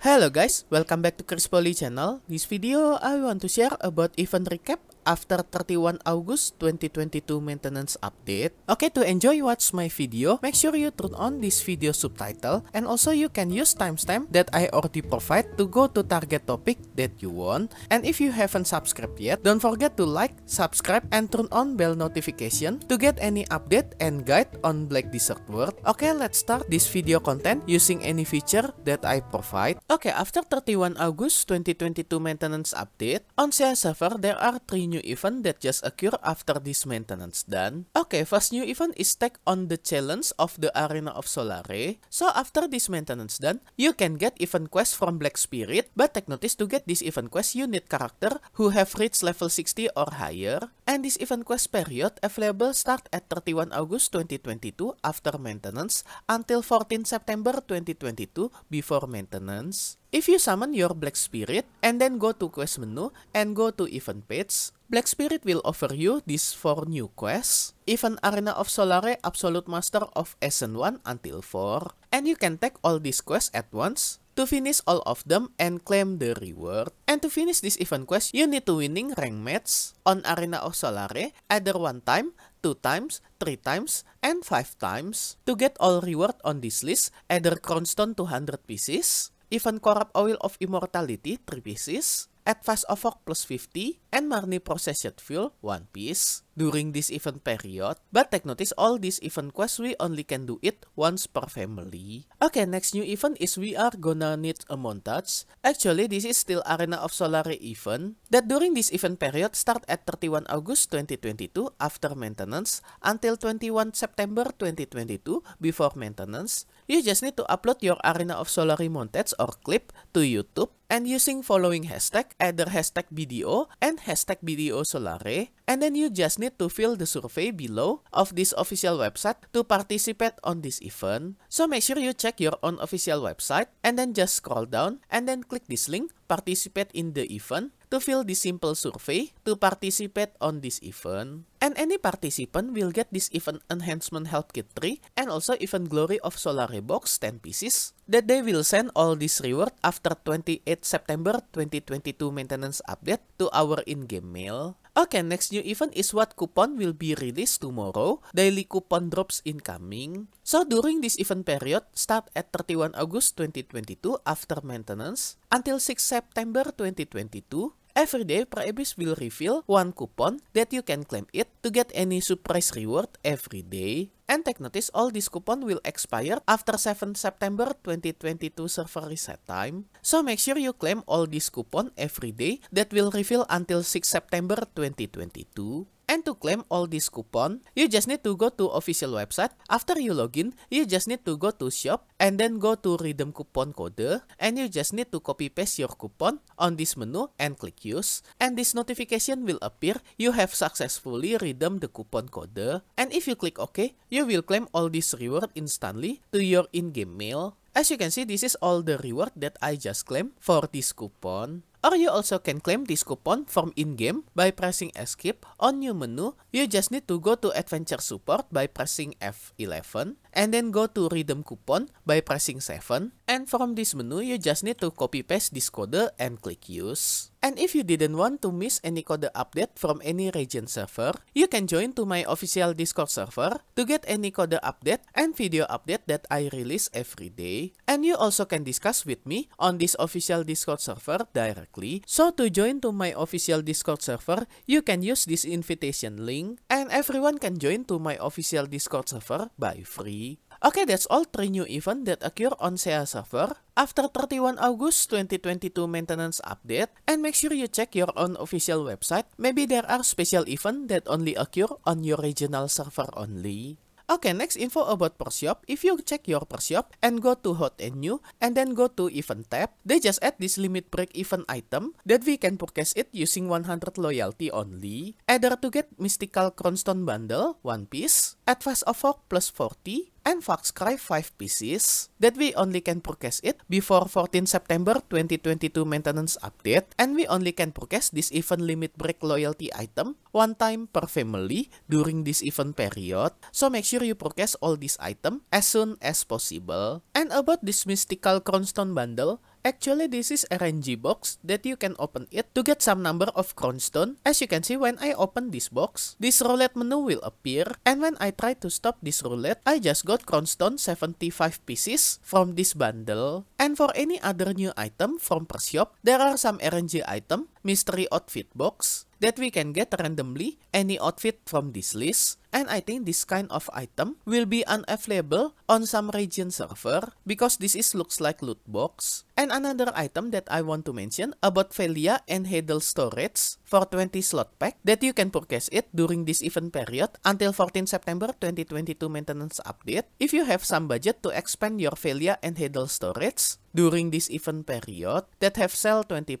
Hello guys, welcome back to Chris Poly channel. This video I want to share about event recap after 31 August 2022 maintenance update. Okay, to enjoy watch my video, make sure you turn on this video subtitle and also you can use timestamp that I already provide to go to target topic that you want. And if you haven't subscribed yet, don't forget to like, subscribe, and turn on bell notification to get any update and guide on Black Desert World. Okay, let's start this video content using any feature that I provide. Okay, after 31 August 2022 maintenance update, on CS server there are three new new event that just occurred after this maintenance done. Okay, first new event is take on the challenge of the Arena of Solare. So after this maintenance done, you can get event quest from Black Spirit, but take notice to get this event quest you need character who have reached level 60 or higher. And this event quest period available start at 31 August 2022 after maintenance until 14 September 2022 before maintenance. If you summon your Black Spirit and then go to quest menu and go to event page, Black Spirit will offer you these 4 new quests, Event Arena of Solare Absolute Master of Essen 1 until 4, and you can take all these quests at once to finish all of them and claim the reward. And to finish this event quest, you need to winning rank match on Arena of Solare either 1 time, 2 times, 3 times, and 5 times. To get all reward on this list, either Crownstone 200 pieces, Even Corrupt Oil of Immortality, terpisis. At of Fog plus 50, and Marni Processed Fuel, One Piece, during this event period, but take notice all these event quests we only can do it once per family. Okay, next new event is we are gonna need a montage. Actually, this is still Arena of Solari event, that during this event period start at 31 August 2022 after maintenance until 21 September 2022 before maintenance. You just need to upload your Arena of Solari montage or clip to YouTube and using following hashtag, either hashtag BDO and hashtag BDO Solare. And then you just need to fill the survey below of this official website to participate on this event. So make sure you check your own official website and then just scroll down and then click this link participate in the event, to fill the simple survey, to participate on this event. And any participant will get this event enhancement help kit 3 and also event glory of solar Box 10 pieces that they will send all this reward after 28 September 2022 maintenance update to our in-game mail. Okay, next new event is what coupon will be released tomorrow. Daily coupon drops incoming. So during this event period, start at 31 August 2022 after maintenance until 6 September 2022, Every day, Praebis will reveal one coupon that you can claim it to get any surprise reward every day. And take notice, all these coupons will expire after 7 September 2022 server reset time. So make sure you claim all these coupons every day that will reveal until 6 September 2022. And to claim all these coupon, you just need to go to official website. After you login, you just need to go to shop and then go to redeem coupon code and you just need to copy paste your coupon on this menu and click use and this notification will appear you have successfully redeemed the coupon code and if you click OK, you will claim all this reward instantly to your in-game mail. As you can see, this is all the reward that I just claimed for this coupon. Or you also can claim this coupon from in-game by pressing escape on new menu. You just need to go to adventure support by pressing F11 and then go to redeem coupon by pressing 7. And from this menu, you just need to copy paste this code and click use. And if you didn't want to miss any code update from any region server, you can join to my official Discord server to get any code update and video update that I release every day. And you also can discuss with me on this official Discord server directly directly. So to join to my official Discord server, you can use this invitation link and everyone can join to my official Discord server by free. Okay, that's all three new events that occur on SEA server after 31 August 2022 maintenance update and make sure you check your own official website. Maybe there are special events that only occur on your regional server only. Okay, next info about Pershop. If you check your Pershop and go to Hot and New and then go to Event tab, they just add this limit break event item that we can purchase it using 100 loyalty only. Either to get Mystical Cronstone Bundle, One piece, Advance of Hawk plus 40, and Foxcry 5 pieces. That we only can purchase it before 14 September 2022 maintenance update and we only can purchase this event limit break loyalty item one time per family during this event period. So make sure you purchase all these item as soon as possible. And about this mystical Cronstone bundle, Actually, this is RNG box that you can open it to get some number of crownstone. As you can see, when I open this box, this roulette menu will appear. And when I try to stop this roulette, I just got crownstone 75 pieces from this bundle. And for any other new item from Pershop, there are some RNG item mystery outfit box that we can get randomly any outfit from this list and I think this kind of item will be unavailable on some region server because this is looks like loot box. And another item that I want to mention about Velia and Hedel storage for 20 slot pack that you can purchase it during this event period until 14 September 2022 maintenance update if you have some budget to expand your Velia and Hedel storage during this event period that have sell 20%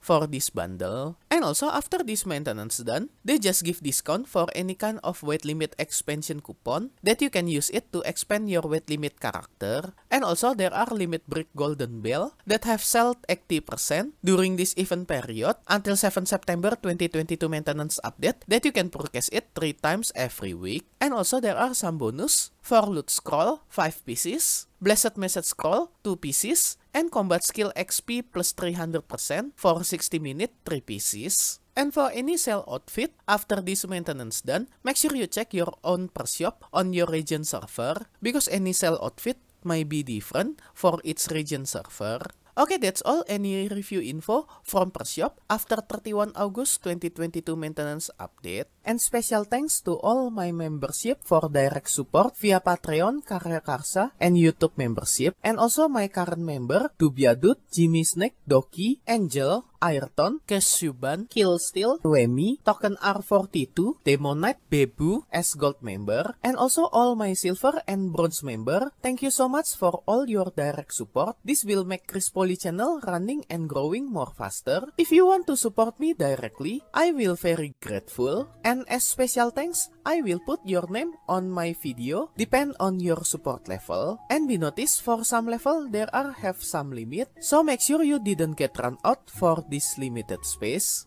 for this bundle and also, after this maintenance done, they just give discount for any kind of weight limit expansion coupon that you can use it to expand your weight limit character. And also, there are limit brick golden bell that have sold 80% during this event period until 7 September 2022 maintenance update that you can purchase it 3 times every week. And also, there are some bonus for loot scroll, 5 pieces, blessed message scroll, 2 pieces, and combat skill XP plus 300% for 60 minute 3 pieces. And for any sale outfit, after this maintenance done, make sure you check your own per shop on your region server because any sale outfit may be different for its region server. Okay, that's all. Any review info from Persiop after 31 August 2022 maintenance update. And special thanks to all my membership for direct support via Patreon, Karya Karsa, and YouTube membership. And also my current member, Dubiadut, Jimmy Snake, Doki, Angel, Ayrton, Kesuban, Killsteel, Remy, Token R42, Demonite, Bebu, S Gold member, and also all my Silver and Bronze member. Thank you so much for all your direct support. This will make Chris Poly channel running and growing more faster. If you want to support me directly, I will very grateful. And as special thanks, I will put your name on my video, depend on your support level. And be notice for some level there are have some limit, so make sure you didn't get run out for this limited space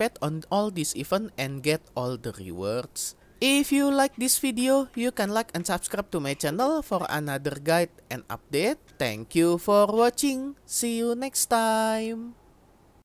participate on all these event and get all the rewards. If you like this video, you can like and subscribe to my channel for another guide and update. Thank you for watching. See you next time.